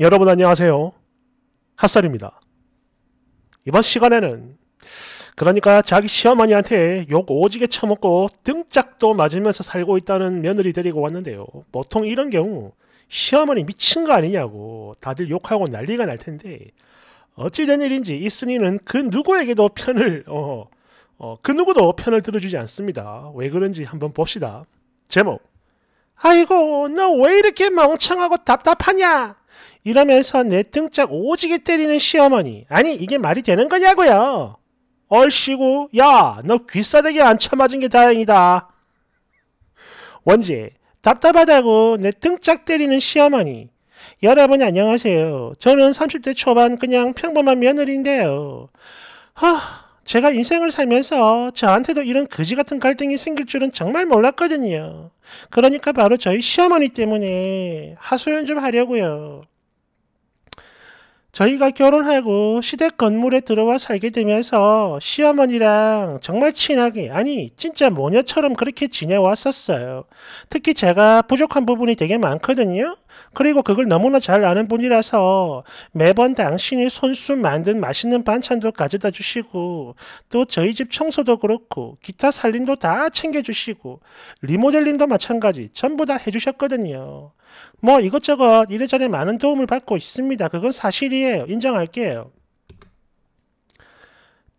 여러분 안녕하세요. 핫살입니다. 이번 시간에는 그러니까 자기 시어머니한테 욕 오지게 처먹고 등짝도 맞으면서 살고 있다는 며느리 데리고 왔는데요. 보통 이런 경우 시어머니 미친 거 아니냐고 다들 욕하고 난리가 날 텐데 어찌된 일인지 이순이는 그 누구에게도 편을 어, 어, 그 누구도 편을 들어주지 않습니다. 왜 그런지 한번 봅시다. 제목 아이고 너 왜 이렇게 멍청하고 답답하냐 이러면서 내 등짝 오지게 때리는 시어머니. 아니 이게 말이 되는 거냐고요. 얼씨구 야너 귀싸대기 안 쳐맞은 게 다행이다. 원지 답답하다고 내 등짝 때리는 시어머니. 여러분 안녕하세요. 저는 30대 초반 그냥 평범한 며느리인데요. 하... 제가 인생을 살면서 저한테도 이런 거지 같은 갈등이 생길 줄은 정말 몰랐거든요. 그러니까 바로 저희 시어머니 때문에 하소연 좀 하려고요. 저희가 결혼하고 시댁 건물에 들어와 살게 되면서 시어머니랑 정말 친하게, 아니, 진짜 모녀처럼 그렇게 지내왔었어요. 특히 제가 부족한 부분이 되게 많거든요. 그리고 그걸 너무나 잘 아는 분이라서 매번 당신이 손수 만든 맛있는 반찬도 가져다 주시고, 또 저희 집 청소도 그렇고, 기타 살림도 다 챙겨주시고, 리모델링도 마찬가지 전부 다 해주셨거든요. 뭐 이것저것 이래저래 많은 도움을 받고 있습니다. 그건 사실이에요. 인정할게요.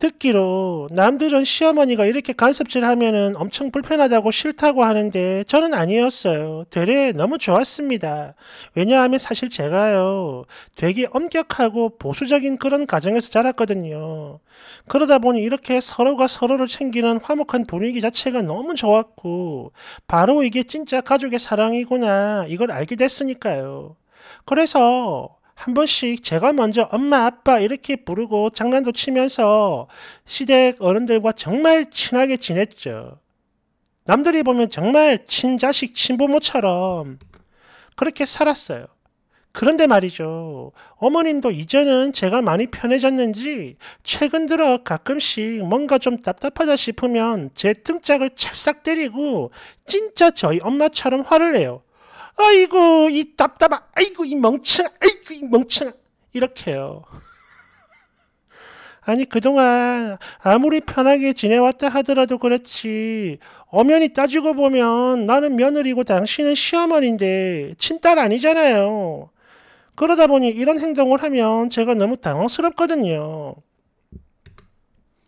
듣기로 남들은 시어머니가 이렇게 간섭질 하면은 엄청 불편하다고 싫다고 하는데 저는 아니었어요. 되레 너무 좋았습니다. 왜냐하면 사실 제가요. 되게 엄격하고 보수적인 그런 가정에서 자랐거든요. 그러다 보니 이렇게 서로가 서로를 챙기는 화목한 분위기 자체가 너무 좋았고 바로 이게 진짜 가족의 사랑이구나 이걸 알게 됐으니까요. 그래서 한 번씩 제가 먼저 엄마 아빠 이렇게 부르고 장난도 치면서 시댁 어른들과 정말 친하게 지냈죠. 남들이 보면 정말 친자식 친부모처럼 그렇게 살았어요. 그런데 말이죠. 어머님도 이제는 제가 많이 편해졌는지 최근 들어 가끔씩 뭔가 좀 답답하다 싶으면 제 등짝을 찰싹 때리고 진짜 저희 엄마처럼 화를 내요. 아이고 이 답답한 아이고 이 멍청아 아이고 이 멍청아 이렇게요. 아니 그동안 아무리 편하게 지내왔다 하더라도 그렇지 엄연히 따지고 보면 나는 며느리고 당신은 시어머니인데 친딸 아니잖아요. 그러다 보니 이런 행동을 하면 제가 너무 당황스럽거든요.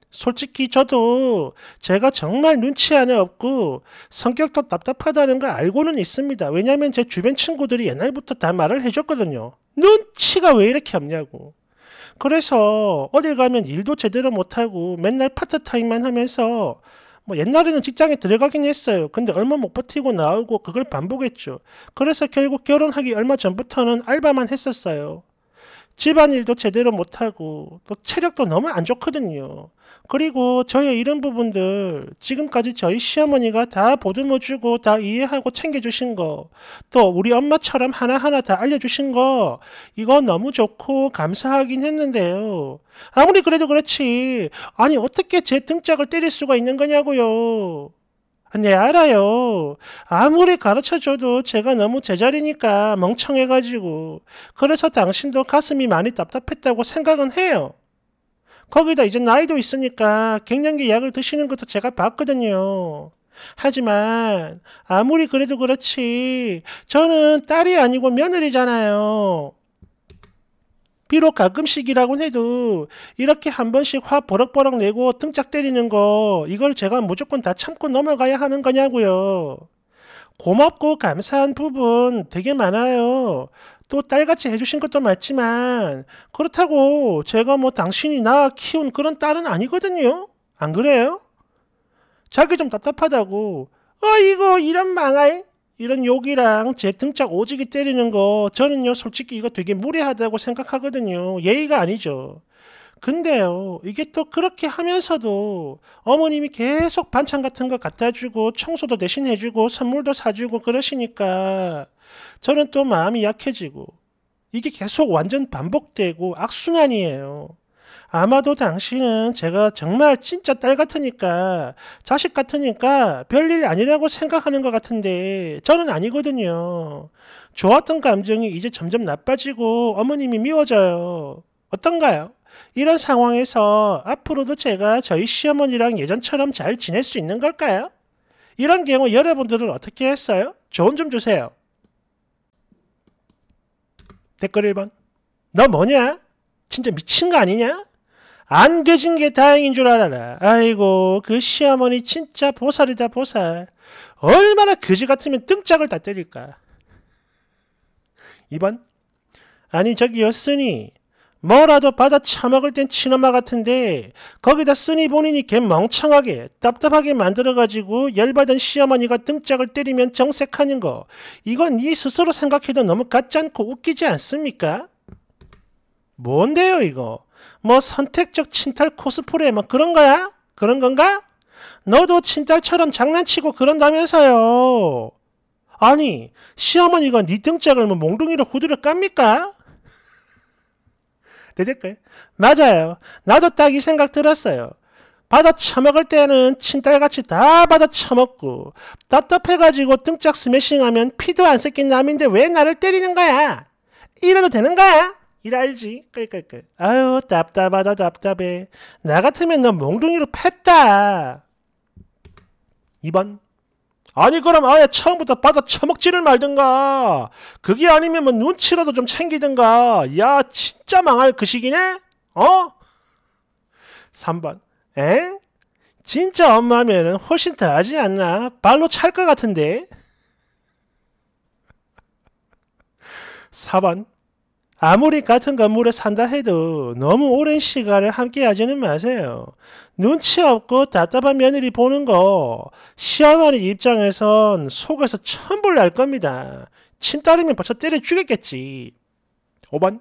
솔직히 저도 제가 정말 눈치 안에 없고 성격도 답답하다는 걸 알고는 있습니다. 왜냐하면 제 주변 친구들이 옛날부터 다 말을 해줬거든요. 눈치가 왜 이렇게 없냐고. 그래서 어딜 가면 일도 제대로 못하고 맨날 파트타임만 하면서 뭐 옛날에는 직장에 들어가긴 했어요. 근데 얼마 못 버티고 나오고 그걸 반복했죠. 그래서 결국 결혼하기 얼마 전부터는 알바만 했었어요. 집안일도 제대로 못하고 또 체력도 너무 안 좋거든요. 그리고 저의 이런 부분들 지금까지 저희 시어머니가 다 보듬어주고 다 이해하고 챙겨주신 거 또 우리 엄마처럼 하나하나 다 알려주신 거 이거 너무 좋고 감사하긴 했는데요. 아무리 그래도 그렇지 아니 어떻게 제 등짝을 때릴 수가 있는 거냐고요. 네, 알아요. 아무리 가르쳐줘도 제가 너무 제자리니까 멍청해가지고. 그래서 당신도 가슴이 많이 답답했다고 생각은 해요. 거기다 이제 나이도 있으니까 갱년기 약을 드시는 것도 제가 봤거든요. 하지만 아무리 그래도 그렇지 저는 딸이 아니고 며느리잖아요. 비록 가끔씩이라곤 해도 이렇게 한 번씩 화 버럭버럭 내고 등짝 때리는 거 이걸 제가 무조건 다 참고 넘어가야 하는 거냐고요. 고맙고 감사한 부분 되게 많아요. 또 딸같이 해주신 것도 맞지만 그렇다고 제가 뭐 당신이 나 키운 그런 딸은 아니거든요. 안 그래요? 자기 좀 답답하다고 어이거 이런 망할 이런 욕이랑 제 등짝 오지게 때리는 거 저는요 솔직히 이거 되게 무례하다고 생각하거든요. 예의가 아니죠. 근데요, 이게 또 그렇게 하면서도 어머님이 계속 반찬 같은 거 갖다 주고 청소도 대신 해주고 선물도 사주고 그러시니까 저는 또 마음이 약해지고 이게 계속 완전 반복되고 악순환이에요. 아마도 당신은 제가 정말 진짜 딸 같으니까, 자식 같으니까 별일 아니라고 생각하는 것 같은데, 저는 아니거든요. 좋았던 감정이 이제 점점 나빠지고 어머님이 미워져요. 어떤가요? 이런 상황에서 앞으로도 제가 저희 시어머니랑 예전처럼 잘 지낼 수 있는 걸까요? 이런 경우 여러분들은 어떻게 했어요? 조언 좀 주세요. 댓글 1번. 너 뭐냐? 진짜 미친 거 아니냐? 안 되진 게 다행인 줄 알아라. 아이고 그 시어머니 진짜 보살이다 보살. 얼마나 그지 같으면 등짝을 다 때릴까. 2번 아니 저기요 쓰니 뭐라도 받아 처먹을 땐 친엄마 같은데 거기다 쓰니 본인이 개 멍청하게 답답하게 만들어가지고 열받은 시어머니가 등짝을 때리면 정색하는 거 이건 네 스스로 생각해도 너무 같지 않고 웃기지 않습니까? 뭔데요 이거? 뭐 선택적 친탈 코스프레 뭐 그런 거야? 그런 건가? 너도 친탈처럼 장난치고 그런다면서요. 아니, 시어머니가 니 네 등짝을 뭐 몽둥이로 후드려 깝니까? 내 댓글. 맞아요. 나도 딱 이 생각 들었어요. 받아 처먹을 때는 친딸같이 다 받아 처먹고 답답해가지고 등짝 스매싱하면 피도 안 섞인 남인데 왜 나를 때리는 거야? 이래도 되는 거야? 일 알지? 끌끌끌. 아유 답답하다 답답해. 나 같으면 넌 몽둥이로 팼다. 2번 아니 그럼 아예 처음부터 받아 처먹지를 말든가 그게 아니면 뭐 눈치라도 좀 챙기든가 야 진짜 망할 그 시기네? 어? 3번 에? 진짜 엄마면 훨씬 더 하지 않나? 발로 찰 것 같은데 4번 아무리 같은 건물에 산다 해도 너무 오랜 시간을 함께 하지는 마세요. 눈치 없고 답답한 며느리 보는 거 시어머니 입장에선 속에서 천불 날 겁니다. 친딸이면 벌써 때려 죽였겠지. 5번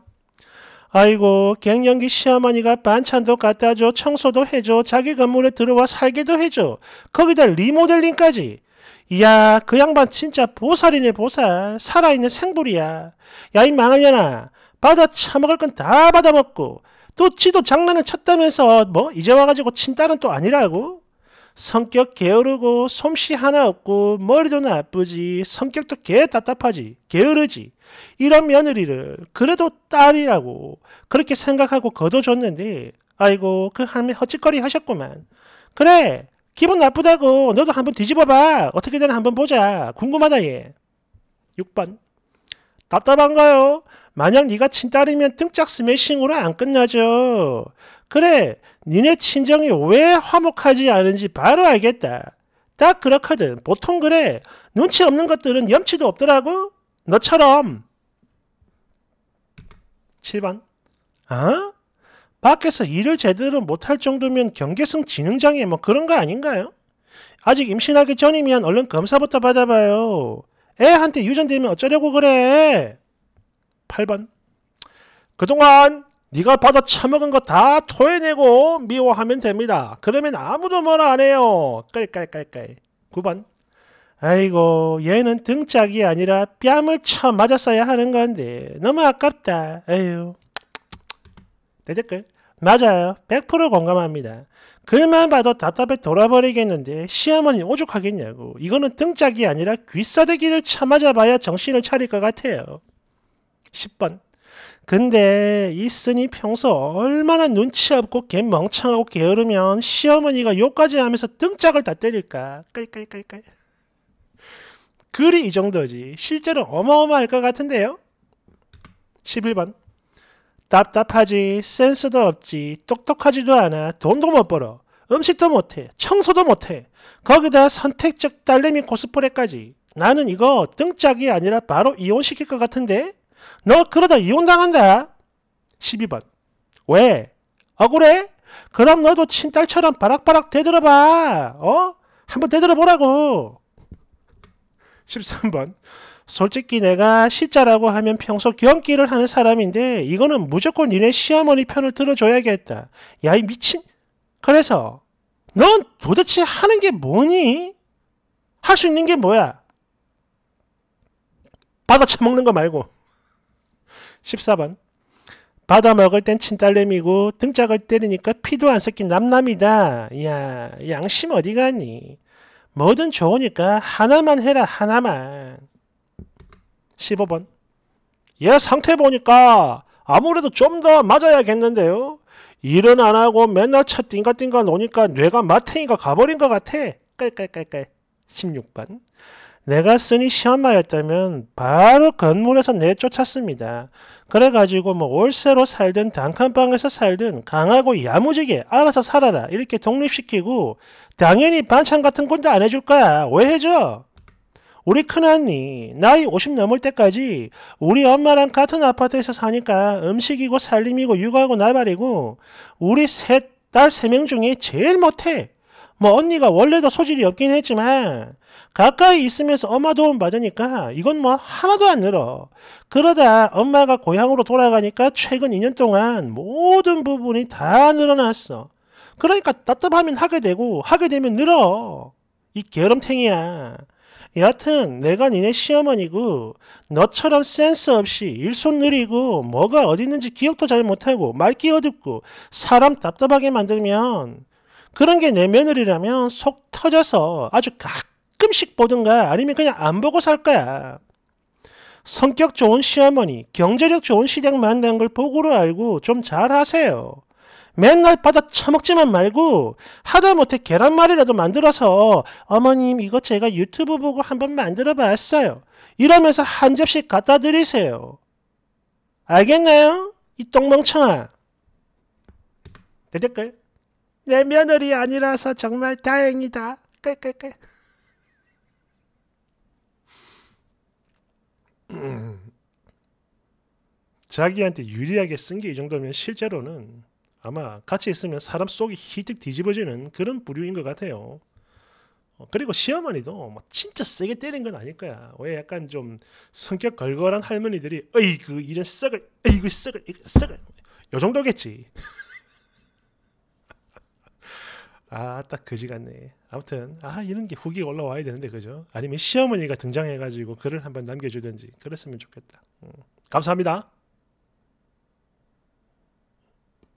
아이고 갱년기 시어머니가 반찬도 갖다줘 청소도 해줘 자기 건물에 들어와 살기도 해줘 거기다 리모델링까지 이야 그 양반 진짜 보살이네 보살 살아있는 생불이야 야이망하년나 받아 처먹을 건 다 받아먹고 또 지도 장난을 쳤다면서 뭐 이제 와가지고 친딸은 또 아니라고? 성격 게으르고 솜씨 하나 없고 머리도 나쁘지 성격도 개 답답하지 게으르지 이런 며느리를 그래도 딸이라고 그렇게 생각하고 거둬줬는데 아이고 그 할매 헛짓거리 하셨구만 그래 기분 나쁘다고 너도 한번 뒤집어봐 어떻게 되나 한번 보자 궁금하다 얘 6번 답답한가요? 만약 네가 친딸이면 등짝 스매싱으로 안 끝나죠. 그래, 니네 친정이 왜 화목하지 않은지 바로 알겠다. 딱 그렇거든. 보통 그래. 눈치 없는 것들은 염치도 없더라고. 너처럼. 7번. 아? 어? 밖에서 일을 제대로 못할 정도면 경계성 지능장애 뭐 그런 거 아닌가요? 아직 임신하기 전이면 얼른 검사부터 받아봐요. 애한테 유전되면 어쩌려고 그래? 8번 그동안 네가 받아 처먹은 거 다 토해내고 미워하면 됩니다. 그러면 아무도 뭐라 안 해요. 깔깔깔깔 9번 아이고 얘는 등짝이 아니라 뺨을 쳐 맞았어야 하는 건데 너무 아깝다. 에휴 내 댓글 맞아요. 100% 공감합니다. 글만 봐도 답답해 돌아버리겠는데 시어머니 오죽하겠냐고. 이거는 등짝이 아니라 귀싸대기를 참아잡아야 정신을 차릴 것 같아요. 10번. 근데 있으니 평소 얼마나 눈치 없고 개 멍청하고 게으르면 시어머니가 욕까지 하면서 등짝을 다 때릴까. 깔깔깔깔. 글이 이 정도지. 실제로 어마어마할 것 같은데요. 11번. 답답하지, 센스도 없지, 똑똑하지도 않아, 돈도 못 벌어, 음식도 못해, 청소도 못해, 거기다 선택적 딸내미 코스프레까지. 나는 이거 등짝이 아니라 바로 이혼시킬 것 같은데? 너 그러다 이혼당한다. 12번. 왜? 억울해? 그럼 너도 친딸처럼 바락바락 대들어봐. 어? 한번 대들어보라고. 13번. 솔직히 내가 시자라고 하면 평소 경기를 하는 사람인데 이거는 무조건 니네 시어머니 편을 들어줘야겠다. 야 이 미친. 그래서 넌 도대체 하는 게 뭐니? 할 수 있는 게 뭐야? 받아 처먹는 거 말고. 14번 받아 먹을 땐 친딸내미고 등짝을 때리니까 피도 안 섞인 남남이다. 야 양심 어디 가니? 뭐든 좋으니까 하나만 해라 하나만. 15번 얘 상태 보니까 아무래도 좀 더 맞아야겠는데요. 일은 안 하고 맨날 차 띵가띵가 노니까 뇌가 마탱이가 가버린 것 같아. 깔깔깔깔. 16번 내가 쓰니 시험하였다면 바로 건물에서 내쫓았습니다. 그래가지고 뭐 월세로 살든 단칸방에서 살든 강하고 야무지게 알아서 살아라 이렇게 독립시키고 당연히 반찬 같은 건도 안 해줄 거야. 왜 해줘? 우리 큰언니 나이 50 넘을 때까지 우리 엄마랑 같은 아파트에서 사니까 음식이고 살림이고 육아고 나발이고 우리 셋 딸 세 명 중에 제일 못해. 뭐 언니가 원래도 소질이 없긴 했지만 가까이 있으면서 엄마 도움 받으니까 이건 뭐 하나도 안 늘어. 그러다 엄마가 고향으로 돌아가니까 최근 2년 동안 모든 부분이 다 늘어났어. 그러니까 답답하면 하게 되고 하게 되면 늘어. 이 게으름탱이야. 여하튼 내가 니네 시어머니고 너처럼 센스 없이 일손 느리고 뭐가 어디 있는지 기억도 잘 못하고 말기 어둡고 사람 답답하게 만들면 그런 게 내 며느리라면 속 터져서 아주 각 가끔씩 보든가 아니면 그냥 안 보고 살 거야. 성격 좋은 시어머니, 경제력 좋은 시댁 만난 걸 보고로 알고 좀 잘하세요. 맨날 받아 처먹지만 말고 하다못해 계란말이라도 만들어서 어머님 이거 제가 유튜브 보고 한번 만들어 봤어요. 이러면서 한 접시 갖다 드리세요. 알겠나요? 이 똥멍청아. 댓글. 내 며느리 아니라서 정말 다행이다. 끌끌끌. 음. 자기한테 유리하게 쓴 게 이 정도면 실제로는 아마 같이 있으면 사람 속이 희득 뒤집어지는 그런 부류인 것 같아요. 어, 그리고 시어머니도 뭐 진짜 세게 때린 건 아닐 거야. 왜 약간 좀 성격 걸걸한 할머니들이 어이그 이런 썩을 어이그 썩을 썩을 요 정도겠지. 아 딱 그지 같네. 아무튼 아 이런 게 후기가 올라와야 되는데 그죠? 아니면 시어머니가 등장해가지고 글을 한번 남겨주든지 그랬으면 좋겠다. 음. 감사합니다.